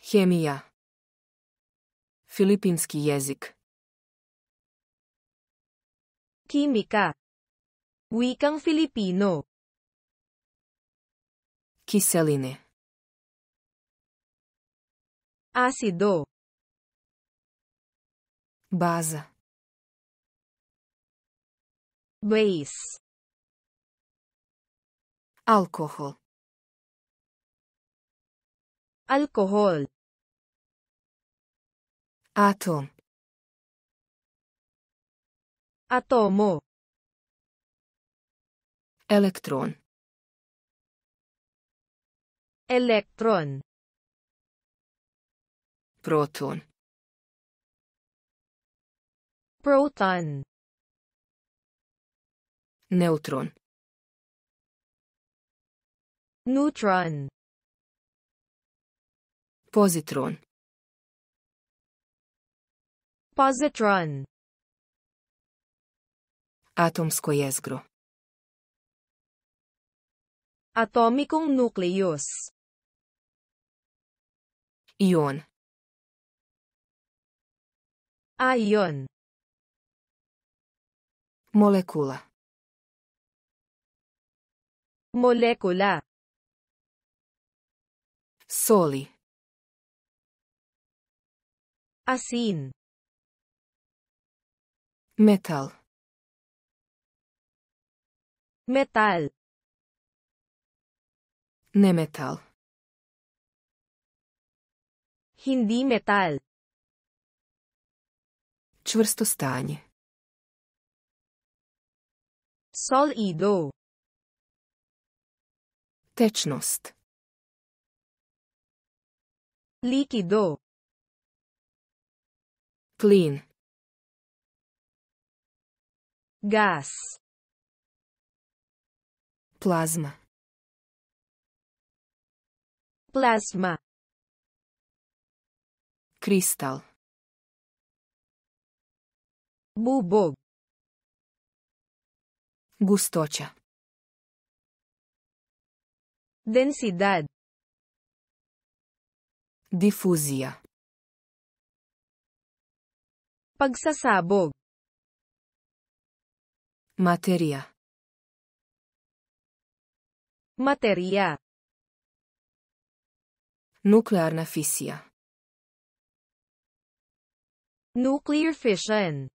Hemija. Filipinski jezik. Kimika. Wikang Filipino. Kiseline. Ácido. Baza. Base. Alcohol. alcohol atom átomo ELECTRÓN electrón, proton proton neutron neutron Pozitron. Pozitron. Atomsko jezgro. Atomikong nukleus. Ion. Ion. Molekula. Molekula. Soli. Asin. Metal. Metal. Nemetal. Hindi metal. Čvrsto stanje. Sol do. Tečnost. Likido. clean gás plasma plasma cristal bubo gustocha densidade, difuzija Pagsasabog. Materia. Materia. na fisija. Nuclear fission.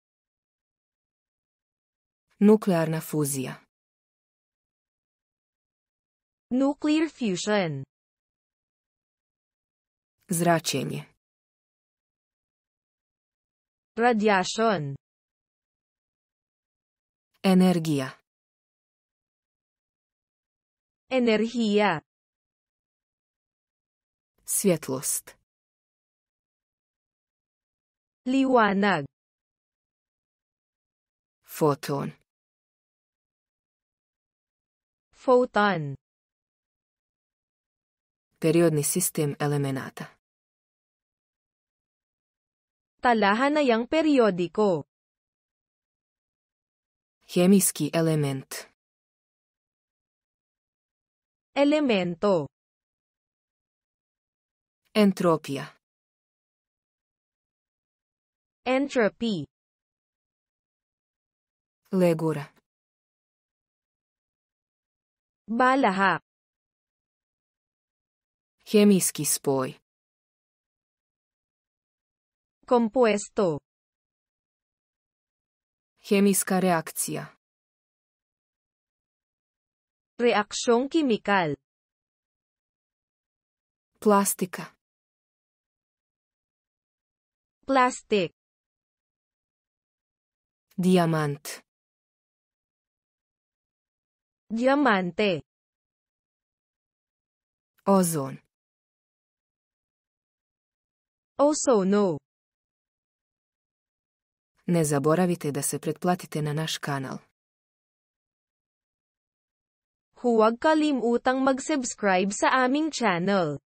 Nuclear na fuzija. Nuclear fusion. Zračenje. Radiation. Energy. Energy. Svjetlost. Liwanag. Foton. Foton. Periodni sistem elemenata. Talahanayang periodiko. Chemijski element. Elemento. Entropia. Entropy. Legura. Balaha. Chemijski spoj. Compuesto. Química reacción. Reacción química. Plástica. Plastic. Diamante. Diamante. Ozon. Ozono. Ne zaboravite da se pretplatite na naš kanal. Huwag kalimutang mag-subscribe sa aming channel.